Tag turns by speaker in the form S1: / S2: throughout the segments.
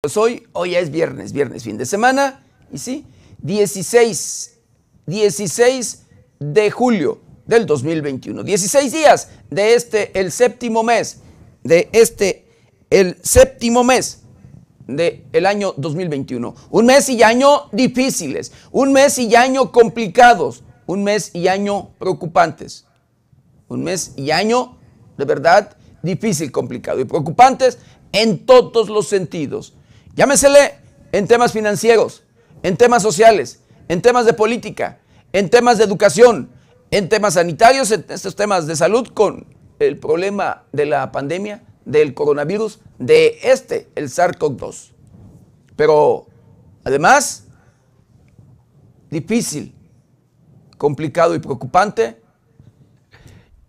S1: Pues hoy, hoy es viernes, viernes, fin de semana, y sí, 16, 16 de julio del 2021. 16 días de este, el séptimo mes, de este, el séptimo mes del año 2021. Un mes y año difíciles, un mes y año complicados, un mes y año preocupantes, un mes y año de verdad difícil, complicado y preocupantes en todos los sentidos Llámesele en temas financieros, en temas sociales, en temas de política, en temas de educación, en temas sanitarios, en estos temas de salud con el problema de la pandemia, del coronavirus, de este, el SARS-CoV-2. Pero además, difícil, complicado y preocupante,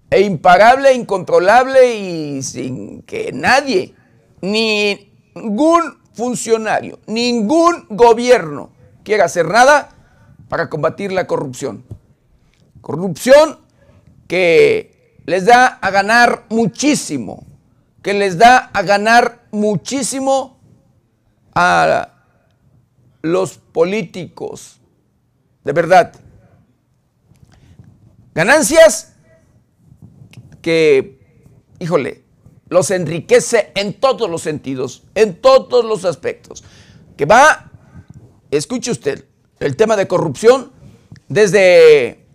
S1: e imparable, incontrolable y sin que nadie, ni ningún funcionario, ningún gobierno quiere hacer nada para combatir la corrupción. Corrupción que les da a ganar muchísimo, que les da a ganar muchísimo a los políticos. De verdad. Ganancias que, híjole, los enriquece en todos los sentidos, en todos los aspectos. Que va, escuche usted, el tema de corrupción desde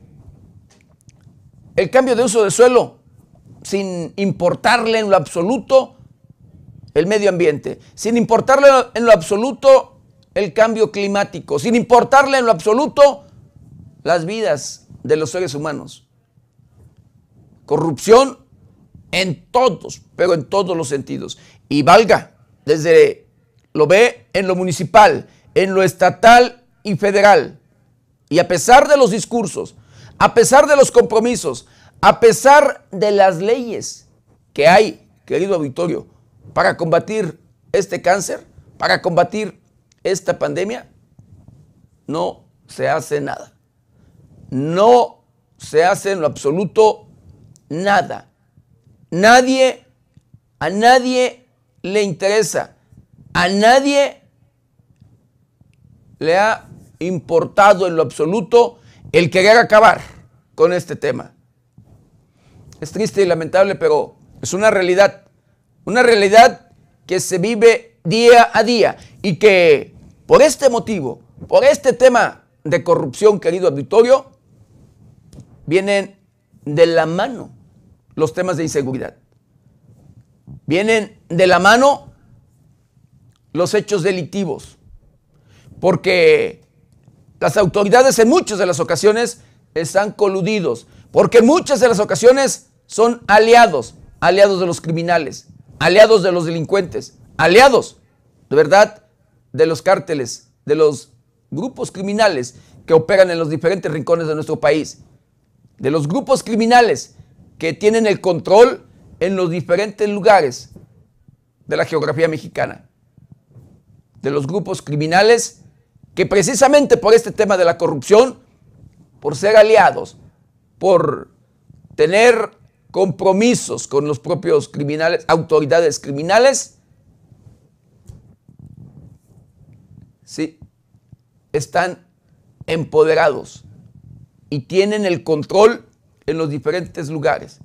S1: el cambio de uso de suelo, sin importarle en lo absoluto el medio ambiente, sin importarle en lo absoluto el cambio climático, sin importarle en lo absoluto las vidas de los seres humanos. Corrupción en todos, pero en todos los sentidos. Y valga, desde lo ve en lo municipal, en lo estatal y federal. Y a pesar de los discursos, a pesar de los compromisos, a pesar de las leyes que hay, querido auditorio, para combatir este cáncer, para combatir esta pandemia, no se hace nada. No se hace en lo absoluto nada. Nadie, a nadie le interesa, a nadie le ha importado en lo absoluto el querer acabar con este tema. Es triste y lamentable, pero es una realidad, una realidad que se vive día a día y que por este motivo, por este tema de corrupción, querido auditorio, vienen de la mano los temas de inseguridad. Vienen de la mano los hechos delictivos, porque las autoridades en muchas de las ocasiones están coludidos, porque muchas de las ocasiones son aliados, aliados de los criminales, aliados de los delincuentes, aliados, de verdad, de los cárteles, de los grupos criminales que operan en los diferentes rincones de nuestro país, de los grupos criminales que tienen el control en los diferentes lugares de la geografía mexicana, de los grupos criminales que precisamente por este tema de la corrupción, por ser aliados, por tener compromisos con los propios criminales, autoridades criminales, sí, están empoderados y tienen el control en los diferentes lugares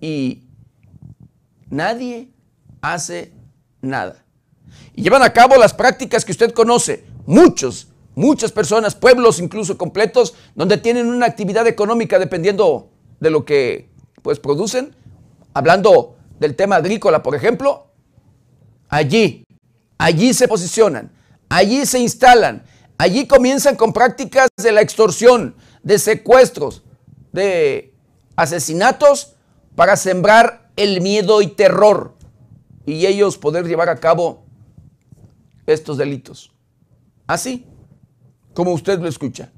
S1: y nadie hace nada. Y llevan a cabo las prácticas que usted conoce, muchos, muchas personas, pueblos incluso completos, donde tienen una actividad económica dependiendo de lo que pues producen. Hablando del tema agrícola, por ejemplo, allí, allí se posicionan, allí se instalan, allí comienzan con prácticas de la extorsión, de secuestros, de asesinatos para sembrar el miedo y terror y ellos poder llevar a cabo estos delitos. Así como usted lo escucha.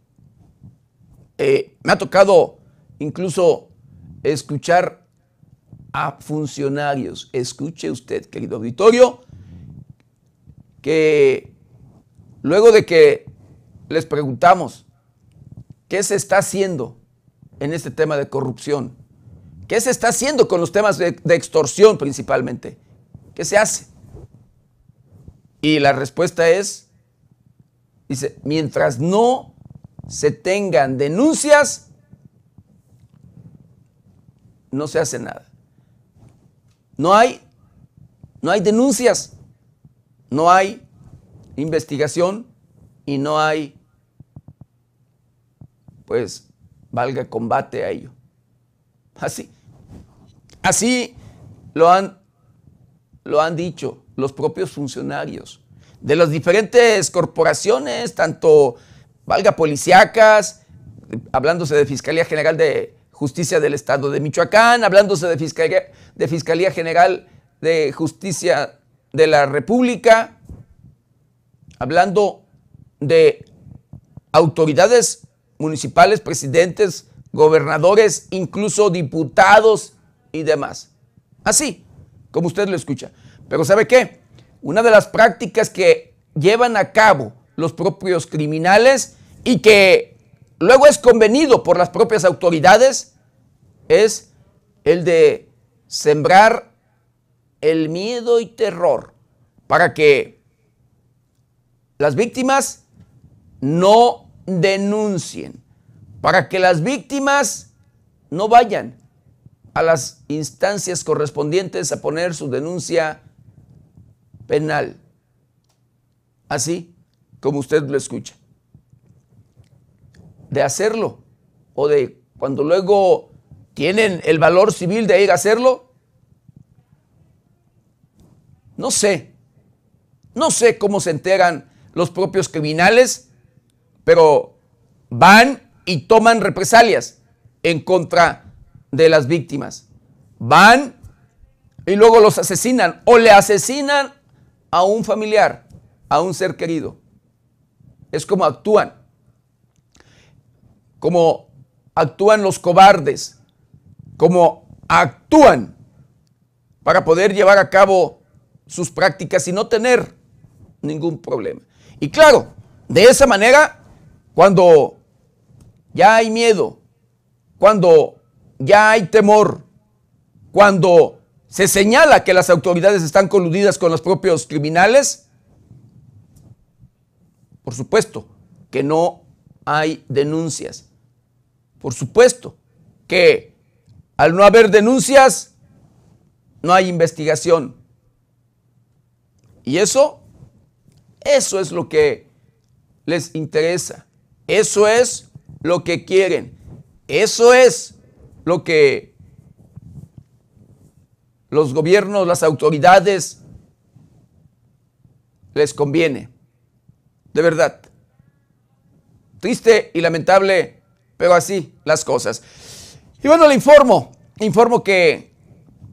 S1: Eh, me ha tocado incluso escuchar a funcionarios. Escuche usted, querido auditorio, que luego de que les preguntamos qué se está haciendo en este tema de corrupción? ¿Qué se está haciendo con los temas de, extorsión principalmente? ¿Qué se hace? Y la respuesta es, dice, mientras no se tengan denuncias, no se hace nada. No hay, no hay denuncias, no hay investigación y no hay, pues, valga combate a ello. Así, así lo han, lo han dicho los propios funcionarios de las diferentes corporaciones, tanto valga policíacas, hablándose de Fiscalía General de Justicia del Estado de Michoacán, hablándose de Fiscalía, de Fiscalía General de Justicia de la República, hablando de autoridades municipales, presidentes, gobernadores, incluso diputados y demás. Así, como usted lo escucha. Pero ¿sabe qué? Una de las prácticas que llevan a cabo los propios criminales y que luego es convenido por las propias autoridades es el de sembrar el miedo y terror para que las víctimas no denuncien para que las víctimas no vayan a las instancias correspondientes a poner su denuncia penal. Así como usted lo escucha. De hacerlo o de cuando luego tienen el valor civil de ir a hacerlo. No sé. No sé cómo se enteran los propios criminales pero van y toman represalias en contra de las víctimas. Van y luego los asesinan o le asesinan a un familiar, a un ser querido. Es como actúan. Como actúan los cobardes, como actúan para poder llevar a cabo sus prácticas y no tener ningún problema. Y claro, de esa manera cuando ya hay miedo, cuando ya hay temor, cuando se señala que las autoridades están coludidas con los propios criminales, por supuesto que no hay denuncias. Por supuesto que al no haber denuncias, no hay investigación. Y eso, eso es lo que les interesa. Eso es lo que quieren. Eso es lo que los gobiernos, las autoridades les conviene. De verdad. Triste y lamentable, pero así las cosas. Y bueno, le informo, informo que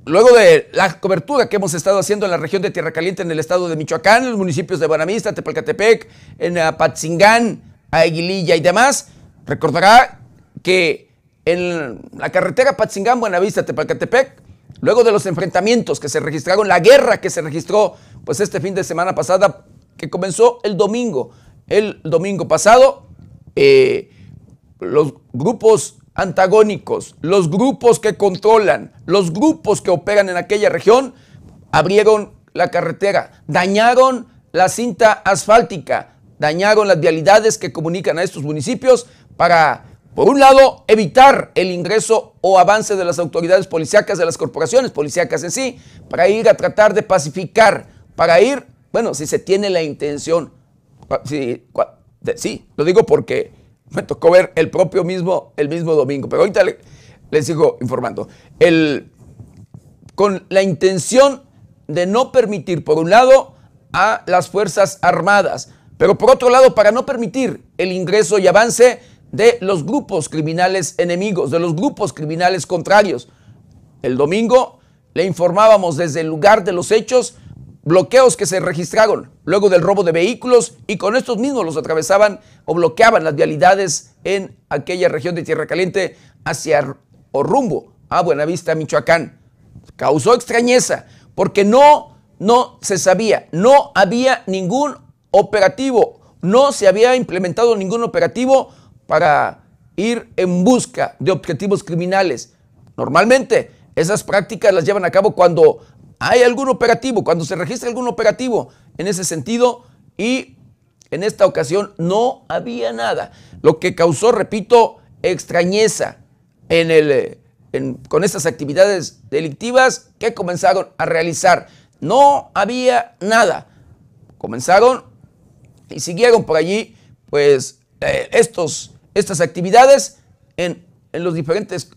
S1: luego de la cobertura que hemos estado haciendo en la región de Tierra Caliente, en el estado de Michoacán, en los municipios de Buenavista, Tepalcatepec, en Apatzingán, Aguililla y demás. Recordará que en la carretera Patzingán, Buenavista, tepalcatepec luego de los enfrentamientos que se registraron, la guerra que se registró pues este fin de semana pasada, que comenzó el domingo, el domingo pasado, eh, los grupos antagónicos, los grupos que controlan, los grupos que operan en aquella región, abrieron la carretera, dañaron la cinta asfáltica, dañaron las vialidades que comunican a estos municipios para, por un lado, evitar el ingreso o avance de las autoridades policíacas, de las corporaciones policíacas en sí, para ir a tratar de pacificar, para ir, bueno, si se tiene la intención, sí, lo digo porque me tocó ver el propio mismo, el mismo domingo, pero ahorita les sigo informando, con la intención de no permitir, por un lado, a las Fuerzas Armadas, pero por otro lado para no permitir el ingreso y avance de los grupos criminales enemigos, de los grupos criminales contrarios. El domingo le informábamos desde el lugar de los hechos bloqueos que se registraron luego del robo de vehículos y con estos mismos los atravesaban o bloqueaban las vialidades en aquella región de Tierra Caliente hacia o rumbo a Buenavista, Michoacán. Causó extrañeza porque no, no se sabía, no había ningún operativo. No se había implementado ningún operativo para ir en busca de objetivos criminales. Normalmente esas prácticas las llevan a cabo cuando hay algún operativo, cuando se registra algún operativo en ese sentido y en esta ocasión no había nada, lo que causó, repito, extrañeza en el, con estas actividades delictivas que comenzaron a realizar. No había nada. Comenzaron y siguieron por allí, pues, eh, estos, estas actividades en, los diferentes,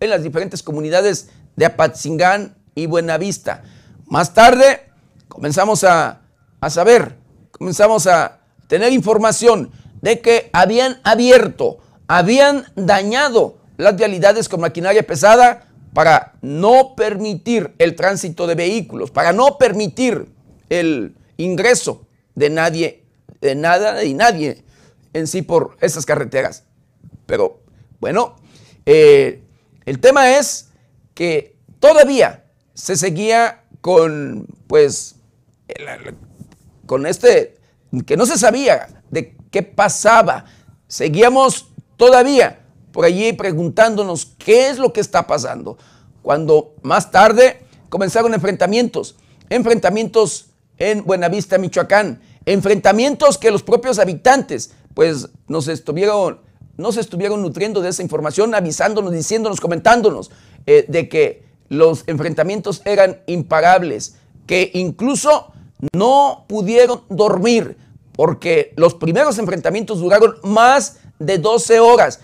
S1: en las diferentes comunidades de Apatzingán y Buenavista. Más tarde comenzamos a, saber, comenzamos a tener información de que habían abierto, habían dañado las vialidades con maquinaria pesada para no permitir el tránsito de vehículos, para no permitir el ingreso de nadie de nada y nadie en sí por esas carreteras. Pero bueno, eh, el tema es que todavía se seguía con, pues, con este, que no se sabía de qué pasaba. Seguíamos todavía por allí preguntándonos qué es lo que está pasando. Cuando más tarde comenzaron enfrentamientos, enfrentamientos en Buenavista, Michoacán, Enfrentamientos que los propios habitantes pues nos estuvieron, nos estuvieron nutriendo de esa información, avisándonos, diciéndonos, comentándonos eh, de que los enfrentamientos eran imparables, que incluso no pudieron dormir porque los primeros enfrentamientos duraron más de 12 horas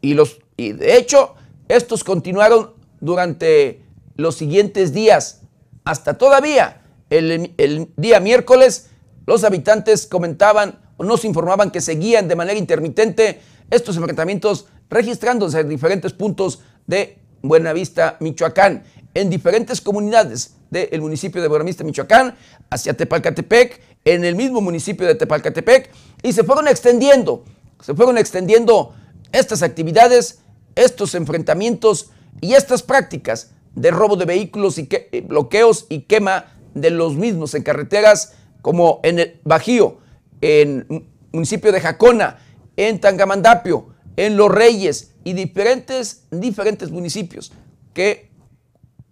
S1: y, los, y de hecho estos continuaron durante los siguientes días hasta todavía el, el día miércoles los habitantes comentaban o nos informaban que seguían de manera intermitente estos enfrentamientos registrándose en diferentes puntos de Buenavista, Michoacán, en diferentes comunidades del municipio de Buenavista, Michoacán, hacia Tepalcatepec, en el mismo municipio de Tepalcatepec, y se fueron extendiendo, se fueron extendiendo estas actividades, estos enfrentamientos y estas prácticas de robo de vehículos y eh, bloqueos y quema de los mismos en carreteras como en el Bajío, en municipio de Jacona, en Tangamandapio, en Los Reyes y diferentes, diferentes municipios que,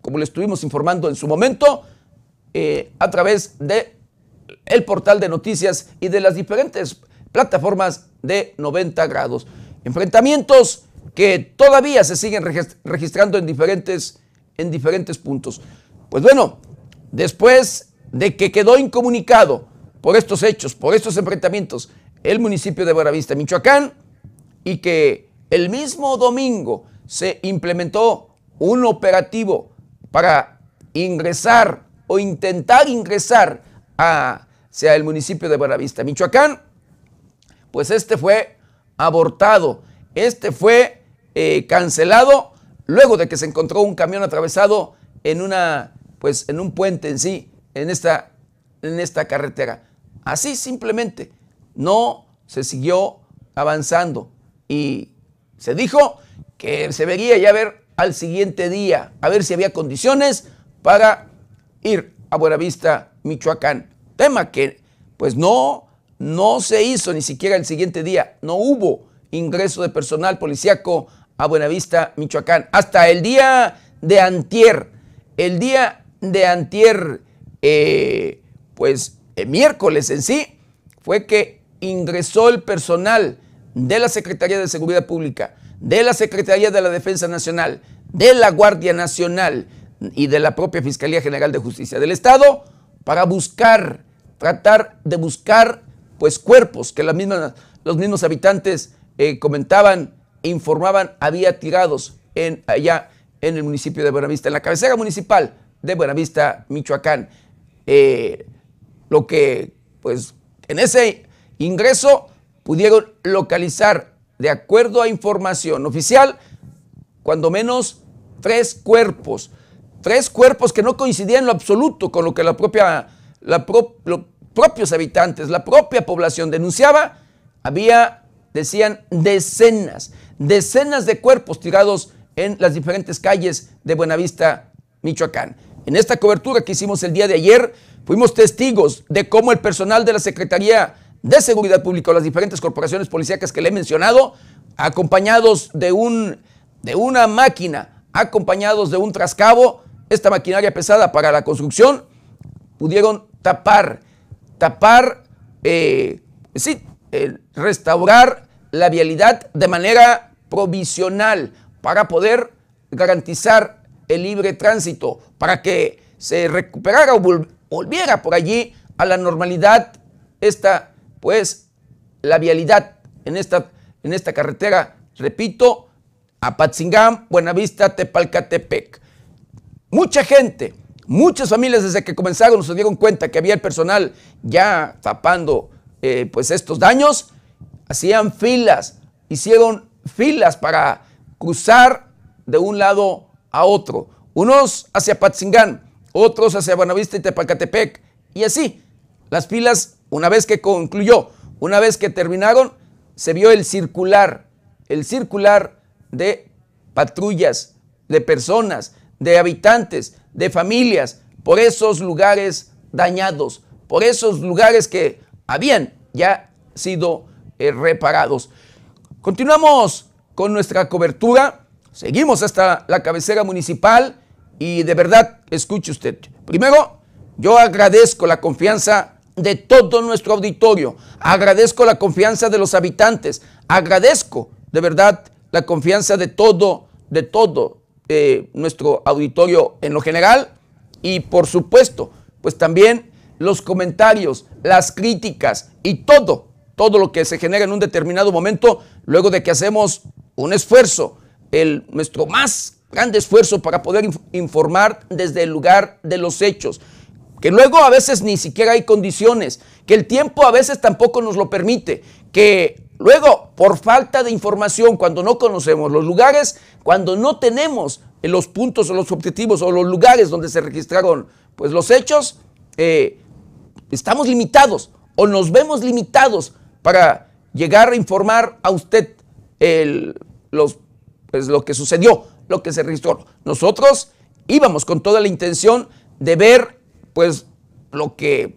S1: como le estuvimos informando en su momento, eh, a través de el portal de noticias y de las diferentes plataformas de 90 grados. Enfrentamientos que todavía se siguen registrando en diferentes, en diferentes puntos. Pues bueno, después de que quedó incomunicado por estos hechos, por estos enfrentamientos, el municipio de Buenavista, Michoacán, y que el mismo domingo se implementó un operativo para ingresar o intentar ingresar a, sea el municipio de Buenavista, Michoacán, pues este fue abortado, este fue eh, cancelado luego de que se encontró un camión atravesado en una, pues en un puente en sí, en esta, en esta carretera. Así simplemente no se siguió avanzando y se dijo que se vería ya ver al siguiente día, a ver si había condiciones para ir a Buenavista, Michoacán. Tema que pues no, no se hizo ni siquiera el siguiente día, no hubo ingreso de personal policíaco a Buenavista, Michoacán. Hasta el día de antier, el día de antier, eh, pues el miércoles en sí, fue que ingresó el personal de la Secretaría de Seguridad Pública, de la Secretaría de la Defensa Nacional, de la Guardia Nacional y de la propia Fiscalía General de Justicia del Estado para buscar, tratar de buscar pues cuerpos que los mismos habitantes eh, comentaban e informaban había tirados en, allá en el municipio de Buenavista, en la cabecera municipal de Buenavista, Michoacán. Eh, lo que, pues, en ese ingreso pudieron localizar, de acuerdo a información oficial, cuando menos tres cuerpos, tres cuerpos que no coincidían en lo absoluto con lo que la propia, la los propios habitantes, la propia población denunciaba, había, decían, decenas, decenas de cuerpos tirados en las diferentes calles de Buenavista, Michoacán. En esta cobertura que hicimos el día de ayer, fuimos testigos de cómo el personal de la Secretaría de Seguridad Pública o las diferentes corporaciones policíacas que le he mencionado, acompañados de, un, de una máquina, acompañados de un trascabo, esta maquinaria pesada para la construcción, pudieron tapar, tapar, eh, sí, eh, restaurar la vialidad de manera provisional para poder garantizar libre tránsito para que se recuperara o volviera por allí a la normalidad esta, pues, la vialidad en esta, en esta carretera, repito, a Patzingán Buenavista, Tepalcatepec. Mucha gente, muchas familias desde que comenzaron se dieron cuenta que había el personal ya tapando eh, pues estos daños, hacían filas, hicieron filas para cruzar de un lado a otro, unos hacia Patzingán, otros hacia Buenavista y Tepacatepec, y así. Las filas, una vez que concluyó, una vez que terminaron, se vio el circular, el circular de patrullas, de personas, de habitantes, de familias, por esos lugares dañados, por esos lugares que habían ya sido eh, reparados. Continuamos con nuestra cobertura Seguimos hasta la cabecera municipal y de verdad, escuche usted. Primero, yo agradezco la confianza de todo nuestro auditorio, agradezco la confianza de los habitantes, agradezco de verdad la confianza de todo, de todo eh, nuestro auditorio en lo general y por supuesto, pues también los comentarios, las críticas y todo, todo lo que se genera en un determinado momento luego de que hacemos un esfuerzo el, nuestro más grande esfuerzo para poder informar desde el lugar de los hechos. Que luego a veces ni siquiera hay condiciones, que el tiempo a veces tampoco nos lo permite, que luego por falta de información, cuando no conocemos los lugares, cuando no tenemos los puntos o los objetivos o los lugares donde se registraron pues, los hechos, eh, estamos limitados o nos vemos limitados para llegar a informar a usted el, los pues lo que sucedió, lo que se registró. Nosotros íbamos con toda la intención de ver pues lo que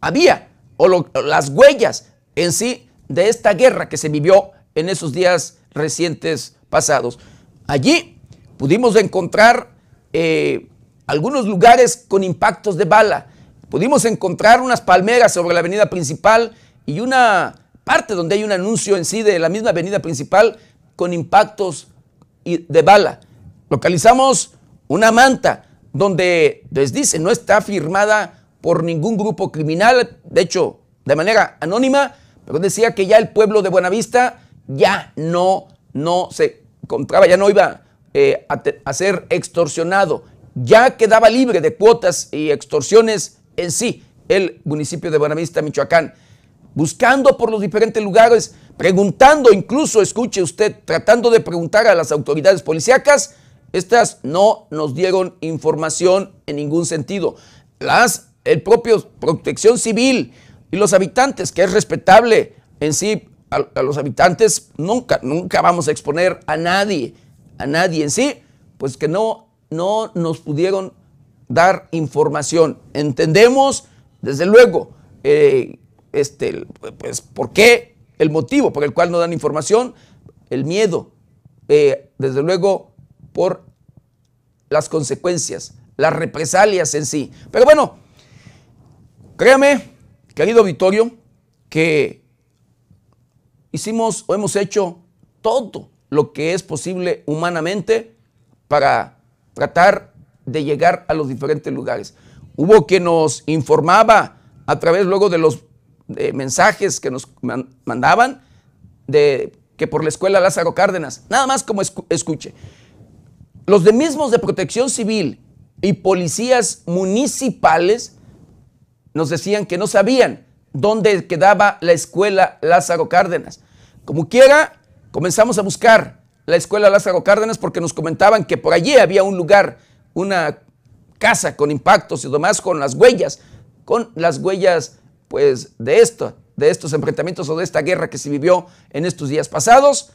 S1: había o las huellas en sí de esta guerra que se vivió en esos días recientes pasados. Allí pudimos encontrar eh, algunos lugares con impactos de bala. Pudimos encontrar unas palmeras sobre la avenida principal y una parte donde hay un anuncio en sí de la misma avenida principal con impactos de bala. Localizamos una manta donde les dice no está firmada por ningún grupo criminal, de hecho, de manera anónima, pero decía que ya el pueblo de Buenavista ya no, no se encontraba, ya no iba eh, a ser extorsionado, ya quedaba libre de cuotas y extorsiones en sí el municipio de Buenavista, Michoacán buscando por los diferentes lugares, preguntando, incluso escuche usted, tratando de preguntar a las autoridades policíacas, estas no nos dieron información en ningún sentido. Las, el propio Protección Civil y los habitantes, que es respetable en sí, a, los habitantes nunca, nunca vamos a exponer a nadie, a nadie en sí, pues que no, no nos pudieron dar información. Entendemos, desde luego, eh, este, pues, ¿por qué? El motivo por el cual no dan información, el miedo, eh, desde luego por las consecuencias, las represalias en sí. Pero bueno, créame, querido Vittorio, que hicimos o hemos hecho todo lo que es posible humanamente para tratar de llegar a los diferentes lugares. Hubo quien nos informaba a través luego de los de mensajes que nos mandaban de que por la escuela Lázaro Cárdenas, nada más como escuche. Los de mismos de Protección Civil y policías municipales nos decían que no sabían dónde quedaba la escuela Lázaro Cárdenas. Como quiera, comenzamos a buscar la escuela Lázaro Cárdenas porque nos comentaban que por allí había un lugar, una casa con impactos y demás, con las huellas, con las huellas pues de esto, de estos enfrentamientos o de esta guerra que se vivió en estos días pasados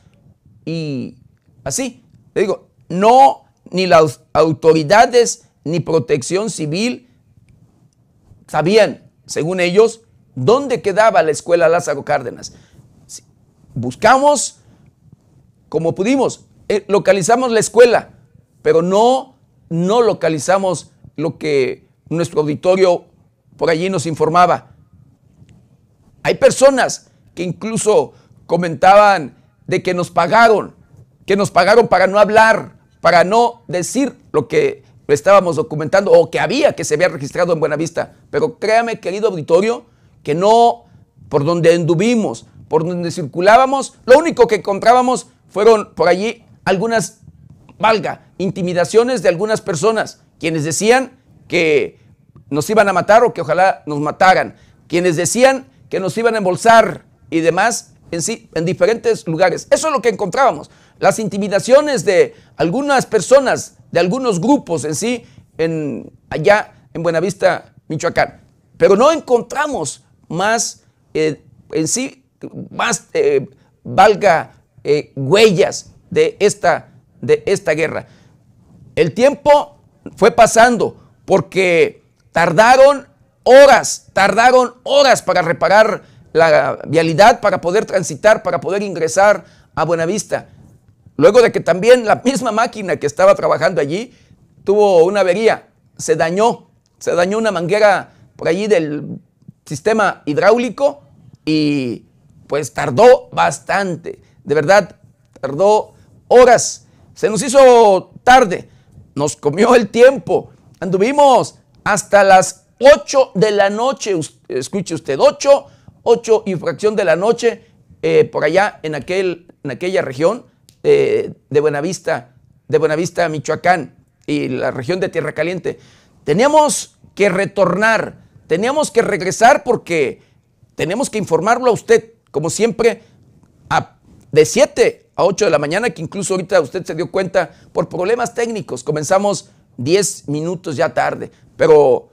S1: y así, le digo, no ni las autoridades ni protección civil sabían, según ellos, dónde quedaba la escuela Lázaro Cárdenas. Buscamos como pudimos, eh, localizamos la escuela, pero no, no localizamos lo que nuestro auditorio por allí nos informaba. Hay personas que incluso comentaban de que nos pagaron, que nos pagaron para no hablar, para no decir lo que estábamos documentando o que había, que se había registrado en Buenavista. Pero créame, querido auditorio, que no por donde anduvimos, por donde circulábamos, lo único que encontrábamos fueron por allí algunas, valga, intimidaciones de algunas personas, quienes decían que nos iban a matar o que ojalá nos mataran, quienes decían que nos iban a embolsar y demás en, sí, en diferentes lugares. Eso es lo que encontrábamos. Las intimidaciones de algunas personas, de algunos grupos en sí, en, allá en Buenavista, Michoacán. Pero no encontramos más eh, en sí, más eh, valga eh, huellas de esta, de esta guerra. El tiempo fue pasando porque tardaron horas, tardaron horas para reparar la vialidad, para poder transitar, para poder ingresar a Buenavista. Luego de que también la misma máquina que estaba trabajando allí tuvo una avería, se dañó, se dañó una manguera por allí del sistema hidráulico y pues tardó bastante, de verdad, tardó horas, se nos hizo tarde, nos comió el tiempo, anduvimos hasta las 8 de la noche, escuche usted, 8, 8 y fracción de la noche, eh, por allá en, aquel, en aquella región eh, de Buenavista, de Buenavista, Michoacán y la región de Tierra Caliente. Teníamos que retornar, teníamos que regresar porque tenemos que informarlo a usted, como siempre, a, de 7 a 8 de la mañana, que incluso ahorita usted se dio cuenta por problemas técnicos. Comenzamos 10 minutos ya tarde, pero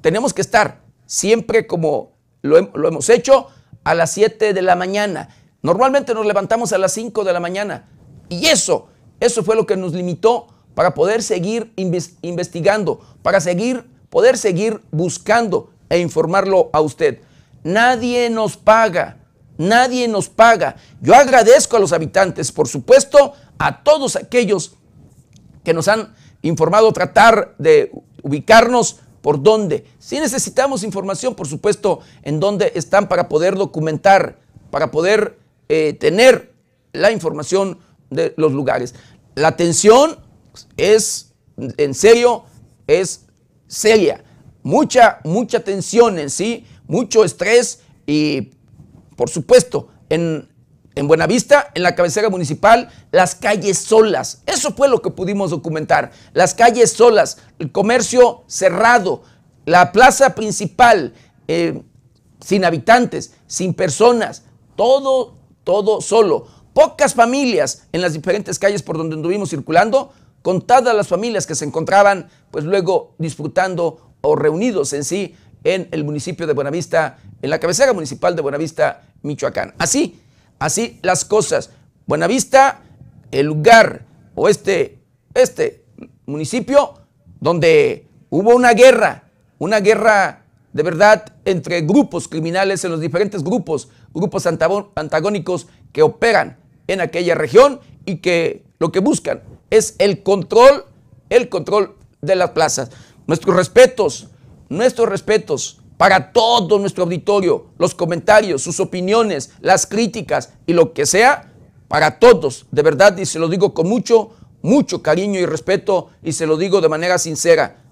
S1: tenemos que estar siempre como lo, hemos hecho a las 7 de la mañana. Normalmente nos levantamos a las 5 de la mañana y eso, eso fue lo que nos limitó para poder seguir investigando, para seguir, poder seguir buscando e informarlo a usted. Nadie nos paga, nadie nos paga. Yo agradezco a los habitantes, por supuesto, a todos aquellos que nos han informado tratar de ubicarnos ¿Por dónde? Si sí necesitamos información, por supuesto, en dónde están para poder documentar, para poder eh, tener la información de los lugares. La tensión es, en serio, es seria. Mucha, mucha tensión en sí, mucho estrés y, por supuesto, en en Buenavista, en la cabecera municipal, las calles solas. Eso fue lo que pudimos documentar. Las calles solas, el comercio cerrado, la plaza principal eh, sin habitantes, sin personas, todo, todo solo. Pocas familias en las diferentes calles por donde anduvimos circulando, contadas las familias que se encontraban, pues luego disfrutando o reunidos en sí en el municipio de Buenavista, en la cabecera municipal de Buenavista, Michoacán. Así, Así las cosas. Buenavista, el lugar o este, este municipio donde hubo una guerra, una guerra de verdad entre grupos criminales en los diferentes grupos, grupos antagónicos que operan en aquella región y que lo que buscan es el control, el control de las plazas. Nuestros respetos, nuestros respetos para todo nuestro auditorio, los comentarios, sus opiniones, las críticas y lo que sea, para todos, de verdad, y se lo digo con mucho, mucho cariño y respeto, y se lo digo de manera sincera.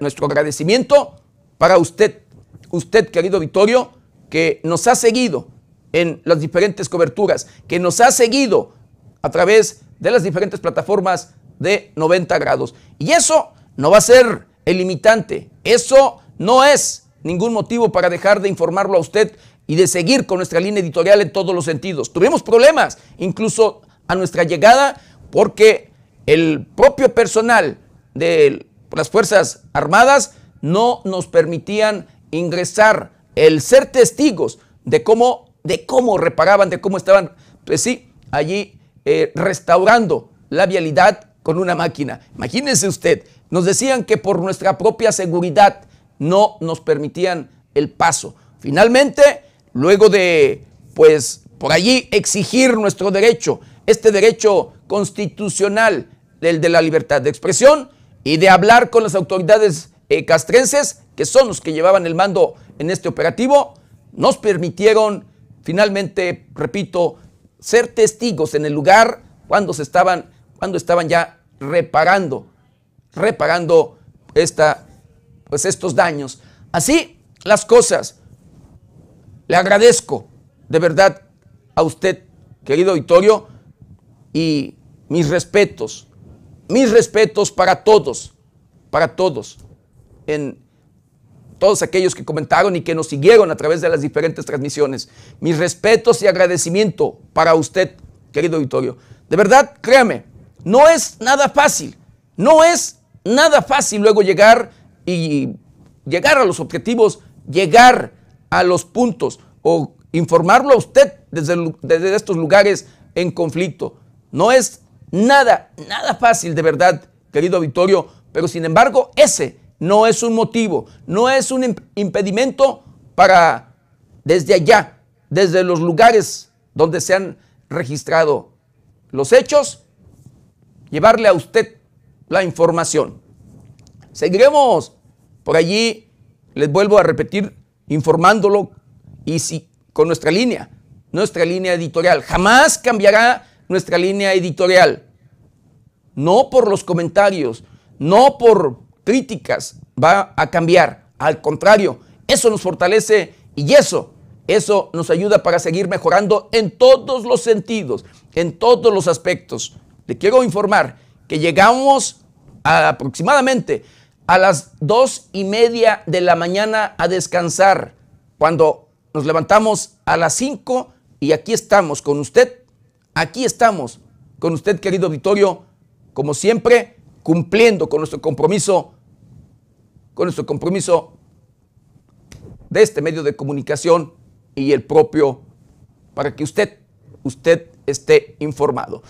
S1: Nuestro agradecimiento para usted, usted querido auditorio, que nos ha seguido en las diferentes coberturas, que nos ha seguido a través de las diferentes plataformas de 90 grados. Y eso no va a ser el limitante, eso no es ningún motivo para dejar de informarlo a usted y de seguir con nuestra línea editorial en todos los sentidos. Tuvimos problemas, incluso a nuestra llegada, porque el propio personal de las Fuerzas Armadas no nos permitían ingresar, el ser testigos de cómo, de cómo reparaban, de cómo estaban, pues sí, allí eh, restaurando la vialidad con una máquina. Imagínense usted, nos decían que por nuestra propia seguridad no nos permitían el paso. Finalmente, luego de, pues, por allí exigir nuestro derecho, este derecho constitucional del de la libertad de expresión y de hablar con las autoridades eh, castrenses, que son los que llevaban el mando en este operativo, nos permitieron finalmente, repito, ser testigos en el lugar cuando se estaban, cuando estaban ya reparando, reparando esta pues estos daños. Así las cosas. Le agradezco de verdad a usted, querido auditorio, y mis respetos, mis respetos para todos, para todos, en todos aquellos que comentaron y que nos siguieron a través de las diferentes transmisiones. Mis respetos y agradecimiento para usted, querido auditorio. De verdad, créame, no es nada fácil, no es nada fácil luego llegar y llegar a los objetivos, llegar a los puntos o informarlo a usted desde, desde estos lugares en conflicto. No es nada, nada fácil de verdad, querido Vittorio, pero sin embargo ese no es un motivo, no es un impedimento para desde allá, desde los lugares donde se han registrado los hechos, llevarle a usted la información. Seguiremos por allí les vuelvo a repetir informándolo y si, con nuestra línea, nuestra línea editorial. Jamás cambiará nuestra línea editorial. No por los comentarios, no por críticas va a cambiar. Al contrario, eso nos fortalece y eso, eso nos ayuda para seguir mejorando en todos los sentidos, en todos los aspectos. Le quiero informar que llegamos a aproximadamente a las dos y media de la mañana a descansar, cuando nos levantamos a las cinco y aquí estamos con usted, aquí estamos con usted, querido auditorio, como siempre, cumpliendo con nuestro compromiso, con nuestro compromiso de este medio de comunicación y el propio, para que usted, usted esté informado.